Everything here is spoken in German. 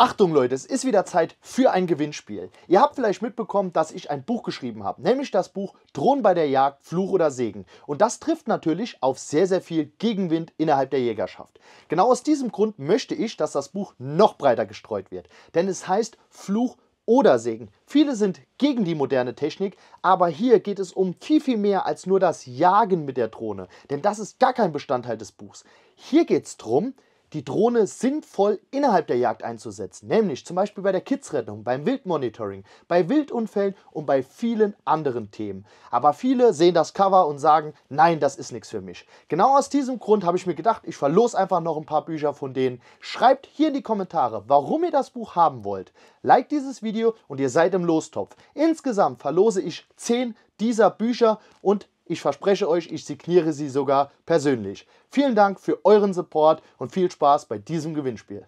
Achtung Leute, es ist wieder Zeit für ein Gewinnspiel. Ihr habt vielleicht mitbekommen, dass ich ein Buch geschrieben habe, nämlich das Buch Drohnen bei der Jagd, Fluch oder Segen. Und das trifft natürlich auf sehr, sehr viel Gegenwind innerhalb der Jägerschaft. Genau aus diesem Grund möchte ich, dass das Buch noch breiter gestreut wird. Denn es heißt Fluch oder Segen. Viele sind gegen die moderne Technik, aber hier geht es um viel, viel mehr als nur das Jagen mit der Drohne. Denn das ist gar kein Bestandteil des Buchs. Hier geht es darum, die Drohne sinnvoll innerhalb der Jagd einzusetzen, nämlich zum Beispiel bei der Kidsrettung, beim Wildmonitoring, bei Wildunfällen und bei vielen anderen Themen. Aber viele sehen das Cover und sagen, nein, das ist nichts für mich. Genau aus diesem Grund habe ich mir gedacht, ich verlose einfach noch ein paar Bücher von denen. Schreibt hier in die Kommentare, warum ihr das Buch haben wollt. Like dieses Video und ihr seid im Lostopf. Insgesamt verlose ich 10 dieser Bücher und ich verspreche euch, ich signiere sie sogar persönlich. Vielen Dank für euren Support und viel Spaß bei diesem Gewinnspiel.